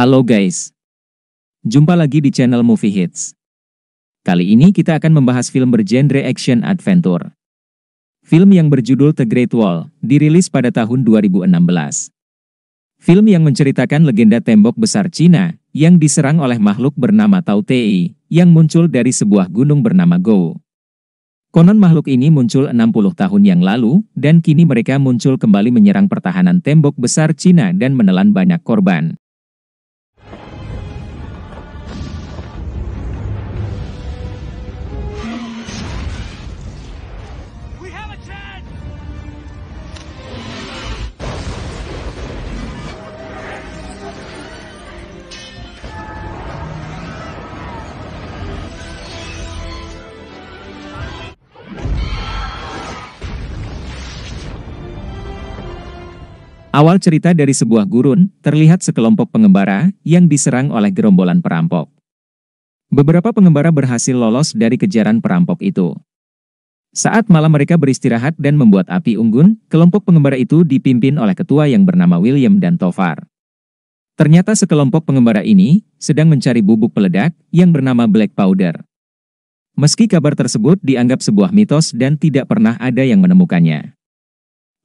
Halo guys. Jumpa lagi di channel Movie Hits. Kali ini kita akan membahas film bergenre action adventure. Film yang berjudul The Great Wall dirilis pada tahun 2016. Film yang menceritakan legenda tembok besar Cina yang diserang oleh makhluk bernama Tao Tei yang muncul dari sebuah gunung bernama Go. Konon makhluk ini muncul 60 tahun yang lalu dan kini mereka muncul kembali menyerang pertahanan tembok besar Cina dan menelan banyak korban. Awal cerita dari sebuah gurun, terlihat sekelompok pengembara yang diserang oleh gerombolan perampok. Beberapa pengembara berhasil lolos dari kejaran perampok itu. Saat malam mereka beristirahat dan membuat api unggun, kelompok pengembara itu dipimpin oleh ketua yang bernama William dan Tovar. Ternyata sekelompok pengembara ini sedang mencari bubuk peledak yang bernama black powder. Meski kabar tersebut dianggap sebuah mitos dan tidak pernah ada yang menemukannya.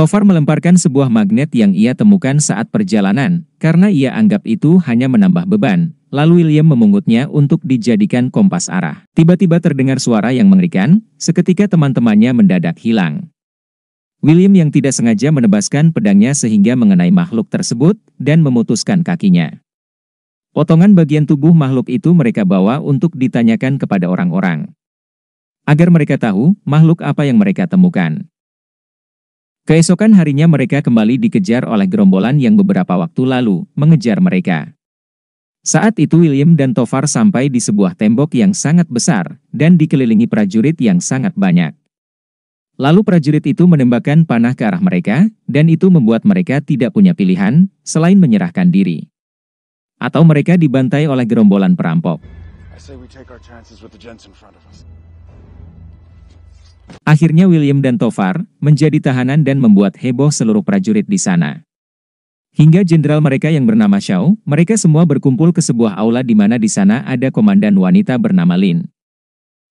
Tovar melemparkan sebuah magnet yang ia temukan saat perjalanan, karena ia anggap itu hanya menambah beban. Lalu William memungutnya untuk dijadikan kompas arah. Tiba-tiba terdengar suara yang mengerikan, seketika teman-temannya mendadak hilang. William yang tidak sengaja menebaskan pedangnya sehingga mengenai makhluk tersebut, dan memutuskan kakinya. Potongan bagian tubuh makhluk itu mereka bawa untuk ditanyakan kepada orang-orang. Agar mereka tahu, makhluk apa yang mereka temukan. Keesokan harinya mereka kembali dikejar oleh gerombolan yang beberapa waktu lalu mengejar mereka. Saat itu William dan Tovar sampai di sebuah tembok yang sangat besar dan dikelilingi prajurit yang sangat banyak. Lalu prajurit itu menembakkan panah ke arah mereka, dan itu membuat mereka tidak punya pilihan selain menyerahkan diri. Atau mereka dibantai oleh gerombolan perampok. Akhirnya William dan Tovar menjadi tahanan dan membuat heboh seluruh prajurit di sana. Hingga jenderal mereka yang bernama Shao, mereka semua berkumpul ke sebuah aula di mana di sana ada komandan wanita bernama Lin.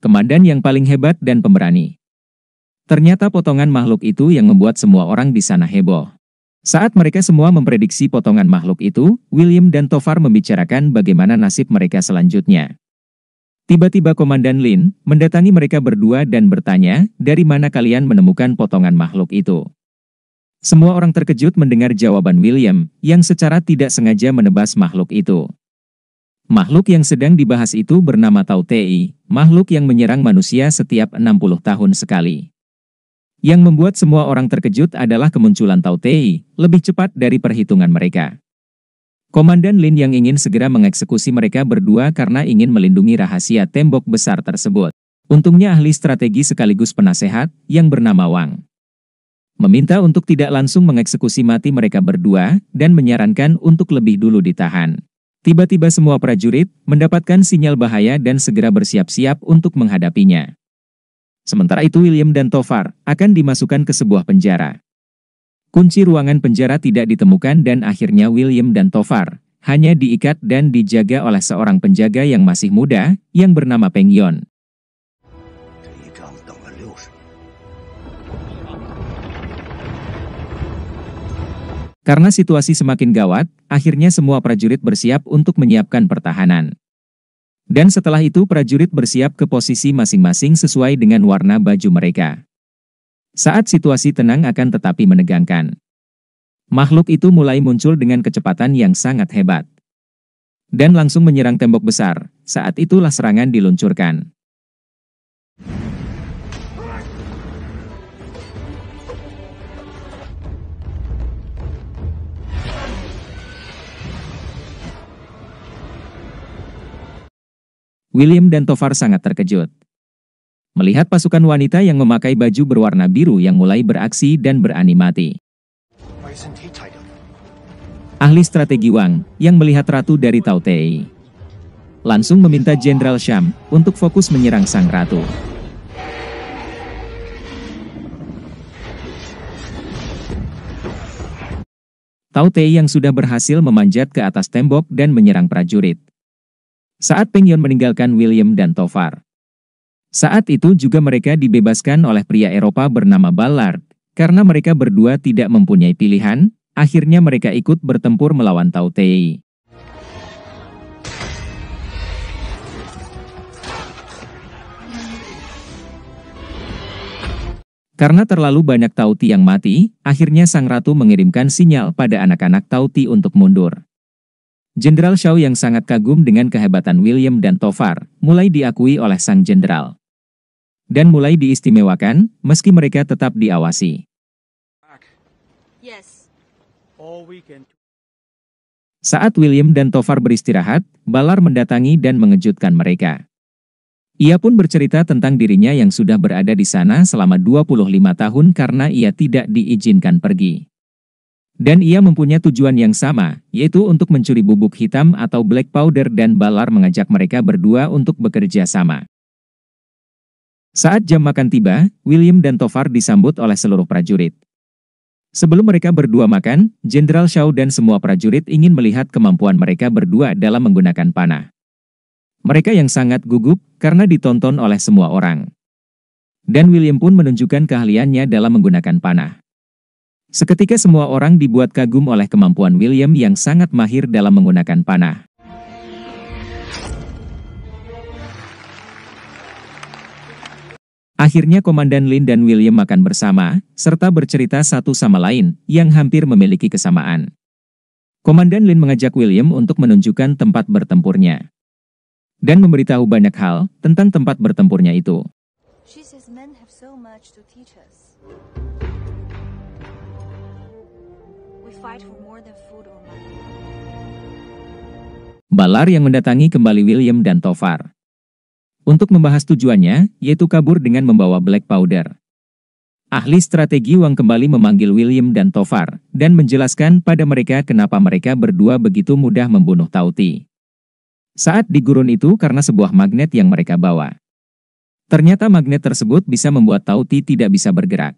Komandan yang paling hebat dan pemberani. Ternyata potongan makhluk itu yang membuat semua orang di sana heboh. Saat mereka semua memprediksi potongan makhluk itu, William dan Tovar membicarakan bagaimana nasib mereka selanjutnya. Tiba-tiba Komandan Lin mendatangi mereka berdua dan bertanya, dari mana kalian menemukan potongan makhluk itu? Semua orang terkejut mendengar jawaban William, yang secara tidak sengaja menebas makhluk itu. Makhluk yang sedang dibahas itu bernama Tau Tei, makhluk yang menyerang manusia setiap 60 tahun sekali. Yang membuat semua orang terkejut adalah kemunculan Tau Tei, lebih cepat dari perhitungan mereka. Komandan Lin yang ingin segera mengeksekusi mereka berdua karena ingin melindungi rahasia tembok besar tersebut. Untungnya ahli strategi sekaligus penasehat, yang bernama Wang. Meminta untuk tidak langsung mengeksekusi mati mereka berdua, dan menyarankan untuk lebih dulu ditahan. Tiba-tiba semua prajurit mendapatkan sinyal bahaya dan segera bersiap-siap untuk menghadapinya. Sementara itu William dan Tovar akan dimasukkan ke sebuah penjara. Kunci ruangan penjara tidak ditemukan dan akhirnya William dan Tovar hanya diikat dan dijaga oleh seorang penjaga yang masih muda yang bernama Peng Yon. Karena situasi semakin gawat, akhirnya semua prajurit bersiap untuk menyiapkan pertahanan. Dan setelah itu prajurit bersiap ke posisi masing-masing sesuai dengan warna baju mereka. Saat situasi tenang akan tetapi menegangkan. Makhluk itu mulai muncul dengan kecepatan yang sangat hebat. Dan langsung menyerang tembok besar, saat itulah serangan diluncurkan. William dan Tovar sangat terkejut melihat pasukan wanita yang memakai baju berwarna biru yang mulai beraksi dan beranimati. Ahli strategi Wang, yang melihat ratu dari Tei, langsung meminta Jenderal Sham untuk fokus menyerang sang ratu. Tei yang sudah berhasil memanjat ke atas tembok dan menyerang prajurit. Saat Peng meninggalkan William dan Tovar, saat itu juga mereka dibebaskan oleh pria Eropa bernama Ballard. Karena mereka berdua tidak mempunyai pilihan, akhirnya mereka ikut bertempur melawan Tautei. Karena terlalu banyak Tauti yang mati, akhirnya Sang Ratu mengirimkan sinyal pada anak-anak Tauti untuk mundur. Jenderal Shaw yang sangat kagum dengan kehebatan William dan Tovar, mulai diakui oleh Sang Jenderal dan mulai diistimewakan, meski mereka tetap diawasi. Saat William dan Tovar beristirahat, Balar mendatangi dan mengejutkan mereka. Ia pun bercerita tentang dirinya yang sudah berada di sana selama 25 tahun karena ia tidak diizinkan pergi. Dan ia mempunyai tujuan yang sama, yaitu untuk mencuri bubuk hitam atau black powder dan Balar mengajak mereka berdua untuk bekerja sama. Saat jam makan tiba, William dan Tovar disambut oleh seluruh prajurit. Sebelum mereka berdua makan, Jenderal Shaw dan semua prajurit ingin melihat kemampuan mereka berdua dalam menggunakan panah. Mereka yang sangat gugup karena ditonton oleh semua orang. Dan William pun menunjukkan keahliannya dalam menggunakan panah. Seketika semua orang dibuat kagum oleh kemampuan William yang sangat mahir dalam menggunakan panah. Akhirnya Komandan Lin dan William makan bersama, serta bercerita satu sama lain, yang hampir memiliki kesamaan. Komandan Lin mengajak William untuk menunjukkan tempat bertempurnya. Dan memberitahu banyak hal, tentang tempat bertempurnya itu. Balar yang mendatangi kembali William dan Tovar. Untuk membahas tujuannya, yaitu kabur dengan membawa black powder. Ahli strategi Wang kembali memanggil William dan Tovar, dan menjelaskan pada mereka kenapa mereka berdua begitu mudah membunuh Tauti. Saat di gurun itu karena sebuah magnet yang mereka bawa. Ternyata magnet tersebut bisa membuat Tauti tidak bisa bergerak.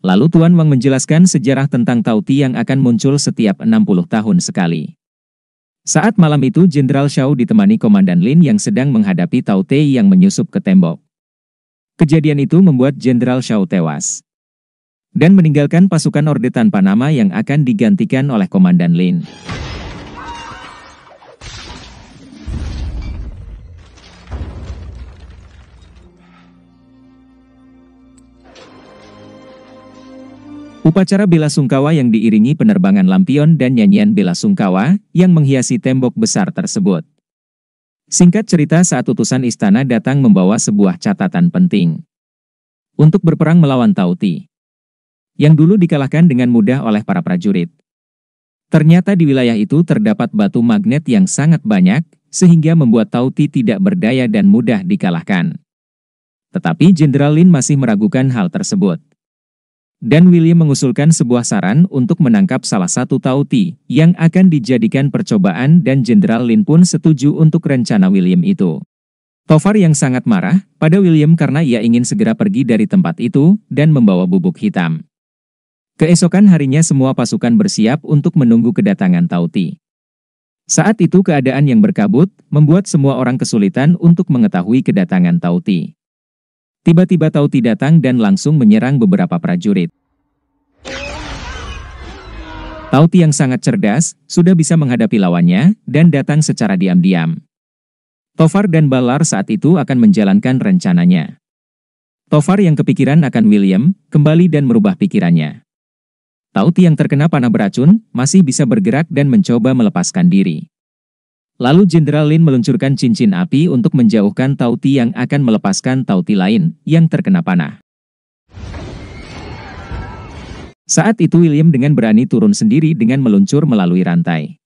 Lalu Tuan Wang menjelaskan sejarah tentang Tauti yang akan muncul setiap 60 tahun sekali. Saat malam itu Jenderal Shao ditemani Komandan Lin yang sedang menghadapi Tao Te yang menyusup ke tembok. Kejadian itu membuat Jenderal Shaw tewas. Dan meninggalkan pasukan orde tanpa nama yang akan digantikan oleh Komandan Lin. Upacara bela sungkawa yang diiringi penerbangan lampion dan nyanyian bela sungkawa yang menghiasi tembok besar tersebut. Singkat cerita saat utusan istana datang membawa sebuah catatan penting. Untuk berperang melawan Tauti. Yang dulu dikalahkan dengan mudah oleh para prajurit. Ternyata di wilayah itu terdapat batu magnet yang sangat banyak, sehingga membuat Tauti tidak berdaya dan mudah dikalahkan. Tetapi Jenderal Lin masih meragukan hal tersebut. Dan William mengusulkan sebuah saran untuk menangkap salah satu Tauti, yang akan dijadikan percobaan dan Jenderal Lin pun setuju untuk rencana William itu. Tovar yang sangat marah pada William karena ia ingin segera pergi dari tempat itu dan membawa bubuk hitam. Keesokan harinya semua pasukan bersiap untuk menunggu kedatangan Tauti. Saat itu keadaan yang berkabut membuat semua orang kesulitan untuk mengetahui kedatangan Tauti. Tiba-tiba Tauti datang dan langsung menyerang beberapa prajurit. Tauti yang sangat cerdas, sudah bisa menghadapi lawannya, dan datang secara diam-diam. Tovar dan Balar saat itu akan menjalankan rencananya. Tovar yang kepikiran akan William, kembali dan merubah pikirannya. Tauti yang terkena panah beracun, masih bisa bergerak dan mencoba melepaskan diri. Lalu Jenderal Lin meluncurkan cincin api untuk menjauhkan Tauti yang akan melepaskan Tauti lain, yang terkena panah. Saat itu William dengan berani turun sendiri dengan meluncur melalui rantai.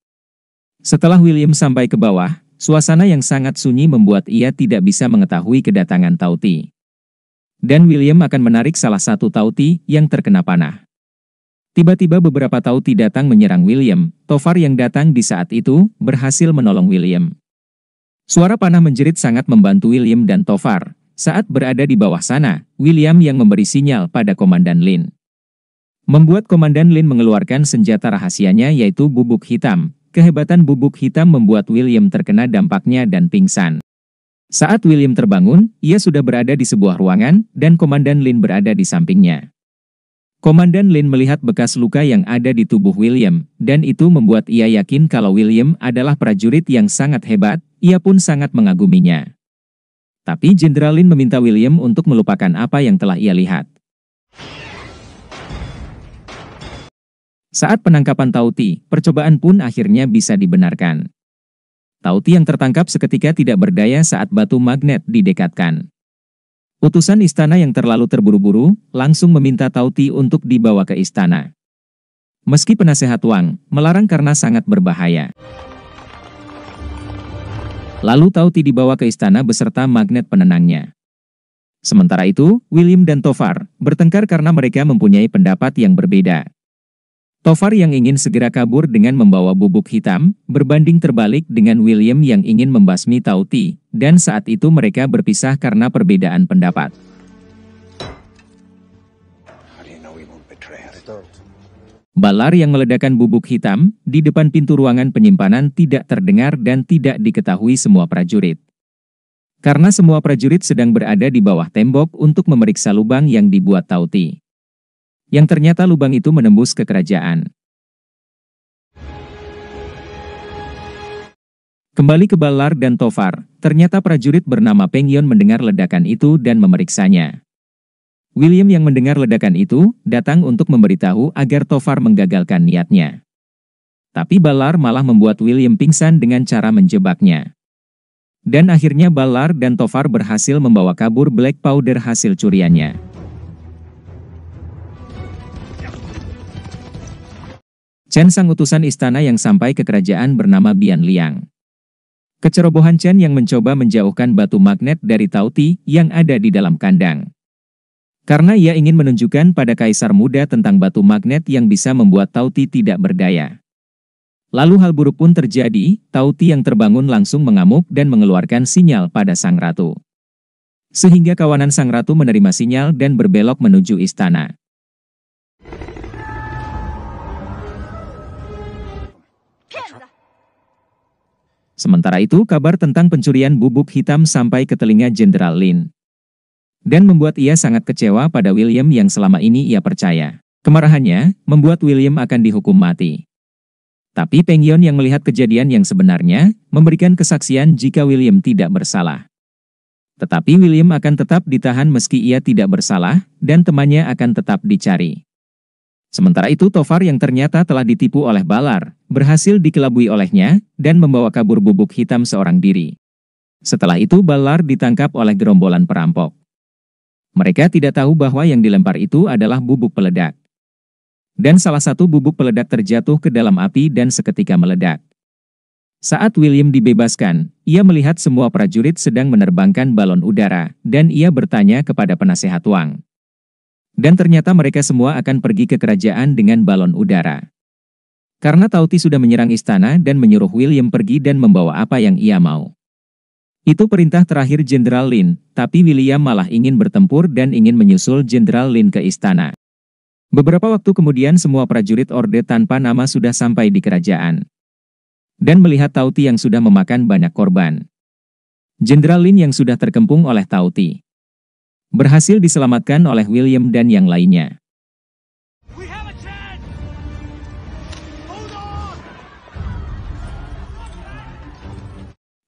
Setelah William sampai ke bawah, suasana yang sangat sunyi membuat ia tidak bisa mengetahui kedatangan Tauti. Dan William akan menarik salah satu Tauti yang terkena panah. Tiba-tiba beberapa Tauti datang menyerang William. Tovar yang datang di saat itu, berhasil menolong William. Suara panah menjerit sangat membantu William dan Tovar. Saat berada di bawah sana, William yang memberi sinyal pada Komandan Lin. Membuat Komandan Lin mengeluarkan senjata rahasianya yaitu bubuk hitam. Kehebatan bubuk hitam membuat William terkena dampaknya dan pingsan. Saat William terbangun, ia sudah berada di sebuah ruangan, dan Komandan Lin berada di sampingnya. Komandan Lin melihat bekas luka yang ada di tubuh William, dan itu membuat ia yakin kalau William adalah prajurit yang sangat hebat, ia pun sangat mengaguminya. Tapi Jenderal Lin meminta William untuk melupakan apa yang telah ia lihat. Saat penangkapan Tauti, percobaan pun akhirnya bisa dibenarkan. Tauti yang tertangkap seketika tidak berdaya saat batu magnet didekatkan. Utusan istana yang terlalu terburu-buru, langsung meminta Tauti untuk dibawa ke istana. Meski penasehat Wang, melarang karena sangat berbahaya. Lalu Tauti dibawa ke istana beserta magnet penenangnya. Sementara itu, William dan Tovar bertengkar karena mereka mempunyai pendapat yang berbeda. Tovar yang ingin segera kabur dengan membawa bubuk hitam, berbanding terbalik dengan William yang ingin membasmi Tauti, dan saat itu mereka berpisah karena perbedaan pendapat. Balar yang meledakkan bubuk hitam, di depan pintu ruangan penyimpanan tidak terdengar dan tidak diketahui semua prajurit. Karena semua prajurit sedang berada di bawah tembok untuk memeriksa lubang yang dibuat Tauti yang ternyata lubang itu menembus ke kerajaan. Kembali ke Balar dan Tovar, ternyata prajurit bernama Pengion mendengar ledakan itu dan memeriksanya. William yang mendengar ledakan itu, datang untuk memberitahu agar Tovar menggagalkan niatnya. Tapi Balar malah membuat William pingsan dengan cara menjebaknya. Dan akhirnya Balar dan Tovar berhasil membawa kabur Black Powder hasil curiannya. Chen sang utusan istana yang sampai ke kerajaan bernama Bian Liang. Kecerobohan Chen yang mencoba menjauhkan batu magnet dari Tauti yang ada di dalam kandang. Karena ia ingin menunjukkan pada kaisar muda tentang batu magnet yang bisa membuat Tauti tidak berdaya. Lalu hal buruk pun terjadi, Tauti yang terbangun langsung mengamuk dan mengeluarkan sinyal pada sang ratu. Sehingga kawanan sang ratu menerima sinyal dan berbelok menuju istana. Sementara itu kabar tentang pencurian bubuk hitam sampai ke telinga Jenderal Lin. Dan membuat ia sangat kecewa pada William yang selama ini ia percaya. Kemarahannya membuat William akan dihukum mati. Tapi Peng Yon yang melihat kejadian yang sebenarnya, memberikan kesaksian jika William tidak bersalah. Tetapi William akan tetap ditahan meski ia tidak bersalah, dan temannya akan tetap dicari. Sementara itu Tovar yang ternyata telah ditipu oleh Balar, berhasil dikelabui olehnya, dan membawa kabur bubuk hitam seorang diri. Setelah itu Balar ditangkap oleh gerombolan perampok. Mereka tidak tahu bahwa yang dilempar itu adalah bubuk peledak. Dan salah satu bubuk peledak terjatuh ke dalam api dan seketika meledak. Saat William dibebaskan, ia melihat semua prajurit sedang menerbangkan balon udara, dan ia bertanya kepada penasehat Wang. Dan ternyata mereka semua akan pergi ke kerajaan dengan balon udara. Karena Tauti sudah menyerang istana dan menyuruh William pergi dan membawa apa yang ia mau. Itu perintah terakhir Jenderal Lin, tapi William malah ingin bertempur dan ingin menyusul Jenderal Lin ke istana. Beberapa waktu kemudian semua prajurit Orde tanpa nama sudah sampai di kerajaan. Dan melihat Tauti yang sudah memakan banyak korban. Jenderal Lin yang sudah terkempung oleh Tauti berhasil diselamatkan oleh William dan yang lainnya.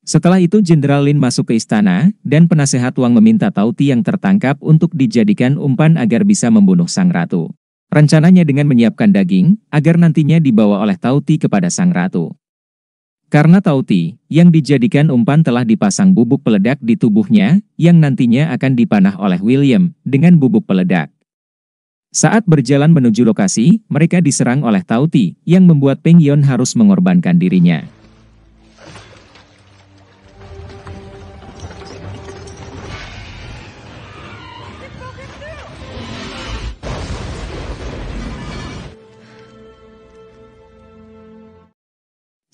Setelah itu Jenderal Lin masuk ke istana, dan penasehat Wang meminta Tauti yang tertangkap untuk dijadikan umpan agar bisa membunuh sang ratu. Rencananya dengan menyiapkan daging, agar nantinya dibawa oleh Tauti kepada sang ratu. Karena tauti, yang dijadikan umpan telah dipasang bubuk peledak di tubuhnya, yang nantinya akan dipanah oleh William, dengan bubuk peledak. Saat berjalan menuju lokasi, mereka diserang oleh Tauti, yang membuat Peng Yon harus mengorbankan dirinya.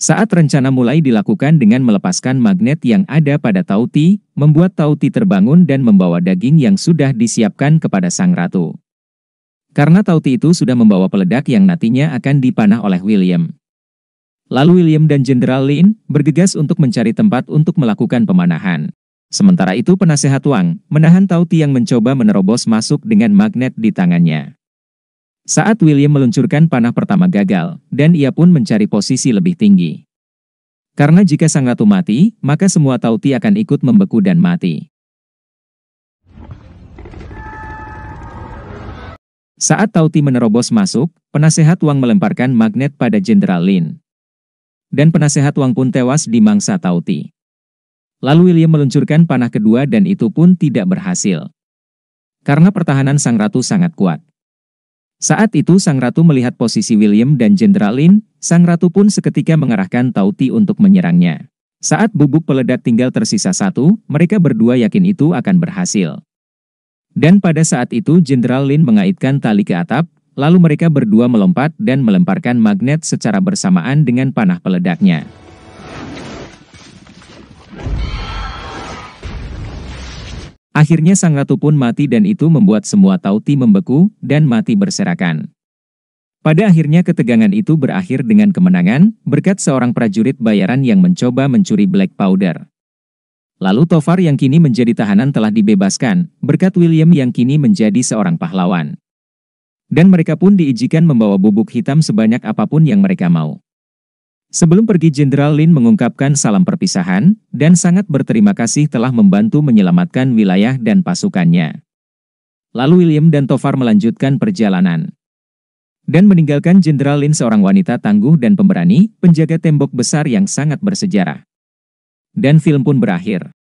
Saat rencana mulai dilakukan dengan melepaskan magnet yang ada pada Tauti, membuat Tauti terbangun dan membawa daging yang sudah disiapkan kepada Sang Ratu. Karena Tauti itu sudah membawa peledak yang nantinya akan dipanah oleh William. Lalu William dan Jenderal Lin bergegas untuk mencari tempat untuk melakukan pemanahan. Sementara itu penasehat Wang menahan Tauti yang mencoba menerobos masuk dengan magnet di tangannya. Saat William meluncurkan panah pertama gagal, dan ia pun mencari posisi lebih tinggi. Karena jika sang ratu mati, maka semua tauti akan ikut membeku dan mati. Saat Tauti menerobos masuk, penasehat Wang melemparkan magnet pada Jenderal Lin. Dan penasehat Wang pun tewas di mangsa Tauti. Lalu William meluncurkan panah kedua dan itu pun tidak berhasil. Karena pertahanan sang ratu sangat kuat. Saat itu Sang Ratu melihat posisi William dan Jenderal Lin, Sang Ratu pun seketika mengarahkan Tauti untuk menyerangnya. Saat bubuk peledak tinggal tersisa satu, mereka berdua yakin itu akan berhasil. Dan pada saat itu Jenderal Lin mengaitkan tali ke atap, lalu mereka berdua melompat dan melemparkan magnet secara bersamaan dengan panah peledaknya. Akhirnya sang ratu pun mati dan itu membuat semua tauti membeku dan mati berserakan. Pada akhirnya ketegangan itu berakhir dengan kemenangan berkat seorang prajurit bayaran yang mencoba mencuri black powder. Lalu Tovar yang kini menjadi tahanan telah dibebaskan, berkat William yang kini menjadi seorang pahlawan. Dan mereka pun diijikan membawa bubuk hitam sebanyak apapun yang mereka mau. Sebelum pergi Jenderal Lin mengungkapkan salam perpisahan, dan sangat berterima kasih telah membantu menyelamatkan wilayah dan pasukannya. Lalu William dan Tovar melanjutkan perjalanan. Dan meninggalkan Jenderal Lin seorang wanita tangguh dan pemberani, penjaga tembok besar yang sangat bersejarah. Dan film pun berakhir.